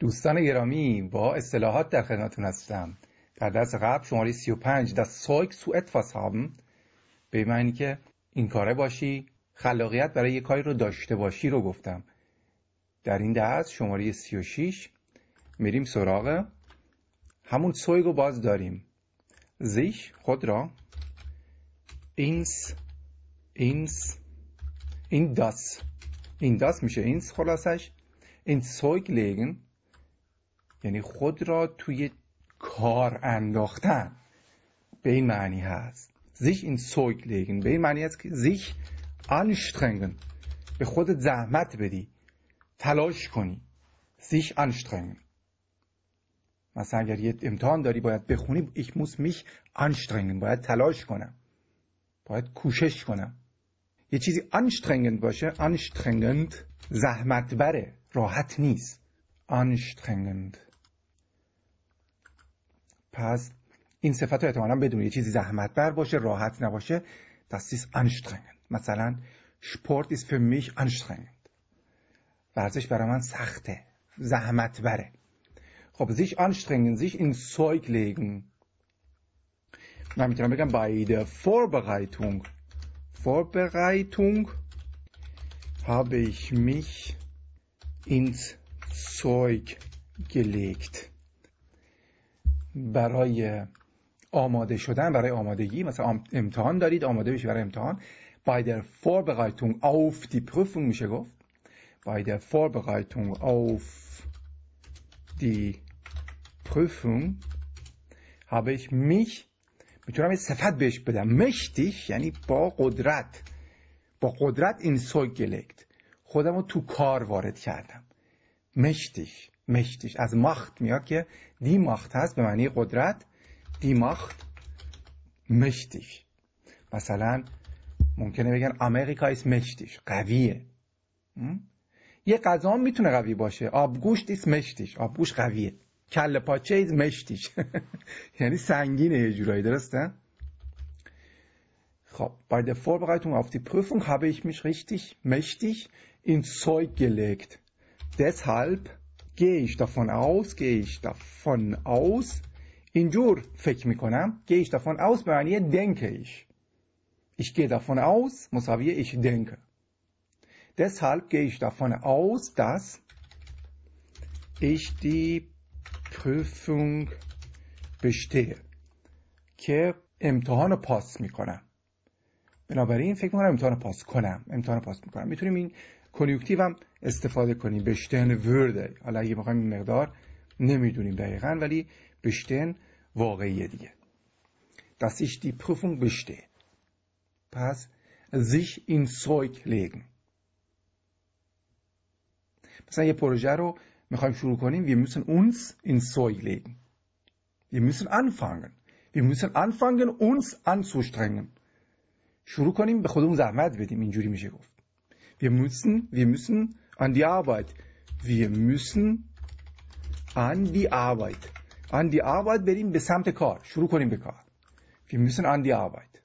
دوستان گرامی با اصطلاحات در خدمتتون هستم در درس قبل شماره 35 در سایک سو اتفاس هم به معنی که این کاره باشی خلاقیت برای یک کاری رو داشته باشی رو گفتم در این درس شماره 36 میریم سراغ همون سویگ رو باز داریم زیش خود را اینس اینس این داس این داس میشه اینس خلاصش این سویگ لیگن یعنی خود را توی کار انداختن به این معنی هست sich این Zeug legen به این معنی هست که sich anstrengen به خودت زحمت بدی تلاش کنی sich anstrengen مثلا اگر یه امتحان داری باید بخونی ich muss mich anstrengen باید تلاش کنم باید کوشش کنم یه چیزی anstrengend باشه anstrengend زحمت بره راحت نیست anstrengend پس این صفت رو احتمالا بدون یه چیزی زحمت بر باشه راحت نباشه دست انشترین انشترنگند مثلا شپورت ایست فر میش انشترنگند ورزش برای من سخته زحمت بره خب زیش انشترین زیش این لیگن من میتونم بگم بایده فور بغایتونگ فور بغایتونگ هاب ایش میش اینس گلیگت برای آماده شدن برای آمادگی مثلا امتحان دارید آماده بشید برای امتحان در فور بغایتون اوف دی پروفون میشه گفت بایدر فور Vorbereitung دی دی پروفون habe ich میتونم یه صفت بهش بدم مشتیش یعنی با قدرت با قدرت این سوگ گلکت خودم رو تو کار وارد کردم مشتیش مشتیش از ماخت میاد که دی ماخت هست به معنی قدرت دی ماخت مشتیش مثلا ممکنه بگن امریکا ایس مشتیش قویه یه غذا میتونه قوی باشه آبگوشت ایس مشتیش آبگوش قویه کل پاچه ایز مشتیش یعنی سنگینه یه جورایی درسته خب باید فور بقایتون افتی پروفون خبه ایش میش ریشتیش مشتیش این سوی گلگت گیش تا آوس گیش تا آوس اینجور فکر میکنم گیش تا فون آوس به معنی دنکه ایش گیش تا فون آوس مساویه ایش دنک دس هلپ گیش تا فون آوس دس ایش دی پروفونگ بشته که امتحان پاس میکنم بنابراین فکر میکنم امتحان پاس کنم امتحان پاس میکنم میتونیم این کنیوکتیو هم استفاده کنیم بشتن ورده حالا اگه بخوایم این مقدار نمیدونیم دقیقا ولی بشتن واقعیه دیگه دستیش دی پروفون Prüfung پس زیش این سویک لگن. مثلا یه پروژه رو میخوایم شروع کنیم وی موسن uns این Zeug لگن وی موسن anfangen. وی موسن anfangen uns انسوشترنگن شروع کنیم به خودمون زحمت بدیم اینجوری میشه گفت. Wir müssen, wir müssen an die Arbeit. Wir müssen an die Arbeit. An die Arbeit بریم به سمت کار. شروع Wir müssen an die Arbeit.